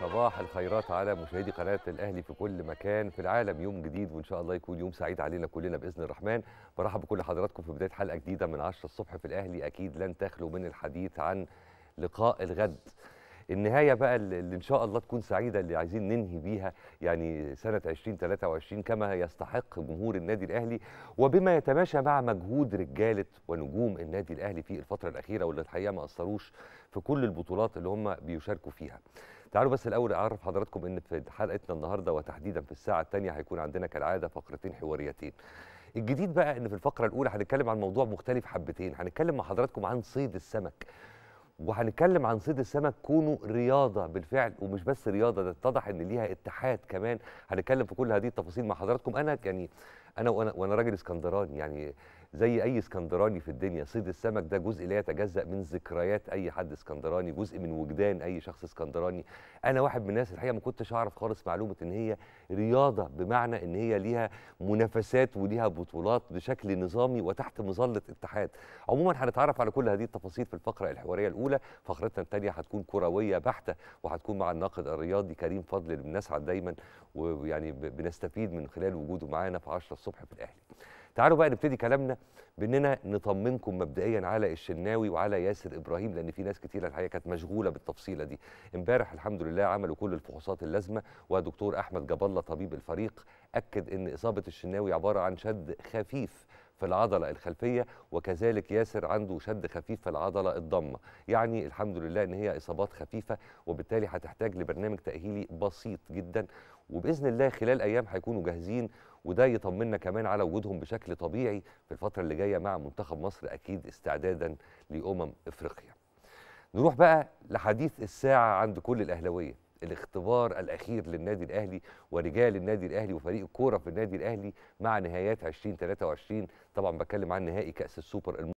صباح الخيرات على مشاهدي قناة الأهلي في كل مكان في العالم يوم جديد وإن شاء الله يكون يوم سعيد علينا كلنا بإذن الرحمن برحب بكل حضراتكم في بداية حلقة جديدة من 10 الصبح في الأهلي أكيد لن تخلو من الحديث عن لقاء الغد النهايه بقى اللي ان شاء الله تكون سعيده اللي عايزين ننهي بيها يعني سنه 2023 كما يستحق جمهور النادي الاهلي وبما يتماشى مع مجهود رجاله ونجوم النادي الاهلي في الفتره الاخيره واللي الحقيقه ما اثروش في كل البطولات اللي هم بيشاركوا فيها. تعالوا بس الاول اعرف حضراتكم ان في حلقتنا النهارده وتحديدا في الساعه الثانيه هيكون عندنا كالعاده فقرتين حواريتين. الجديد بقى ان في الفقره الاولى هنتكلم عن موضوع مختلف حبتين، هنتكلم مع حضراتكم عن صيد السمك. وهنتكلم عن صيد السمك كونه رياضه بالفعل ومش بس رياضه ده اتضح ان ليها اتحاد كمان هنتكلم في كل هذه التفاصيل مع حضراتكم انا يعني انا وانا وانا راجل اسكندراني يعني زي اي اسكندراني في الدنيا صيد السمك ده جزء لا يتجزا من ذكريات اي حد اسكندراني جزء من وجدان اي شخص اسكندراني انا واحد من الناس الحقيقه ما كنتش اعرف خالص معلومه ان هي رياضه بمعنى ان هي ليها منافسات وليها بطولات بشكل نظامي وتحت مظله اتحاد عموما هنتعرف على كل هذه التفاصيل في الفقره الحواريه الاولى الاولى فقرتنا الثانيه هتكون كرويه بحته وهتكون مع الناقد الرياضي كريم فضل اللي بنسعد دايما ويعني بنستفيد من خلال وجوده معانا في 10 الصبح في الاهلي تعالوا بقى نبتدي كلامنا باننا نطمنكم مبدئيا على الشناوي وعلى ياسر ابراهيم لان في ناس كتيره الحقيقه كانت مشغوله بالتفصيله دي امبارح الحمد لله عملوا كل الفحوصات اللازمه ودكتور احمد جاب الله طبيب الفريق اكد ان اصابه الشناوي عباره عن شد خفيف في العضلة الخلفية وكذلك ياسر عنده شد خفيف في العضلة الضمة يعني الحمد لله ان هي اصابات خفيفة وبالتالي هتحتاج لبرنامج تأهيلي بسيط جدا وباذن الله خلال ايام هيكونوا جاهزين وده يطمنا كمان على وجودهم بشكل طبيعي في الفتره اللي جايه مع منتخب مصر اكيد استعدادا لامم افريقيا نروح بقى لحديث الساعه عند كل الاهلاويه الاختبار الاخير للنادي الاهلي ورجال النادي الاهلي وفريق الكوره في النادي الاهلي مع نهايات 2023 طبعا بتكلم عن نهائي كاس السوبر